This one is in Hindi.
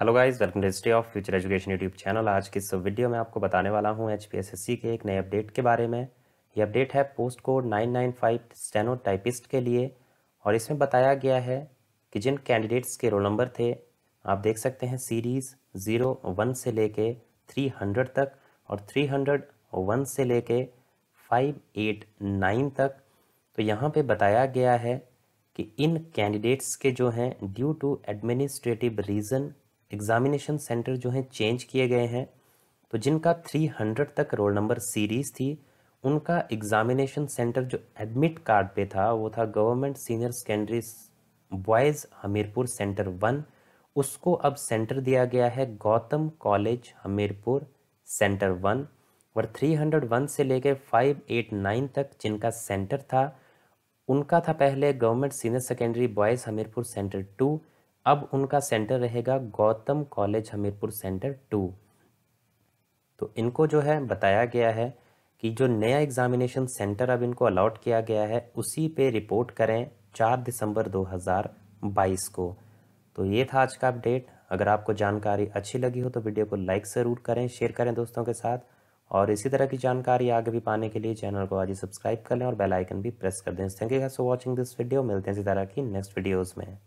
hello guys welcome to history of future education YouTube channel आज की इस वीडियो में आपको बताने वाला हूं एच के एक नए अपडेट के बारे में ये अपडेट है पोस्ट कोड 995 स्टेनो टाइपिस्ट के लिए और इसमें बताया गया है कि जिन कैंडिडेट्स के रोल नंबर थे आप देख सकते हैं सीरीज़ ज़ीरो वन से ले कर थ्री हंड्रेड तक और थ्री हंड्रेड वन से ले कर फाइव एट नाइन तक तो यहाँ पर बताया गया है कि इन कैंडिडेट्स के जो हैं due to administrative reason examination centre जो हैं चेंज किए गए हैं तो जिनका 300 तक रोल नंबर सीरीज़ थी उनका एग्ज़ामिनेशन सेंटर जो एडमिट कार्ड पे था वो था government senior secondary boys Hamirpur centre one उसको अब सेंटर दिया गया है Gautam college Hamirpur centre one और 301 से लेकर 589 तक जिनका सेंटर था उनका था पहले government senior secondary boys Hamirpur centre two अब उनका सेंटर रहेगा Gautam college Hamirpur centre two तो इनको जो है बताया गया है कि जो नया एग्ज़ामिनेशन सेंटर अब इनको अलाट किया गया है उसी पे रिपोर्ट करें चार दिसंबर 2022 को तो ये था आज का अपडेट अगर आपको जानकारी अच्छी लगी हो तो वीडियो को लाइक ज़रूर करें शेयर करें दोस्तों के साथ और इसी तरह की जानकारी आगे भी पाने के लिए चैनल को आज ही सब्सक्राइब कर लें और बेलाइकन भी प्रेस कर दें thank you for watching this video मिलते हैं इसी तरह की नेक्स्ट वीडियोज़ में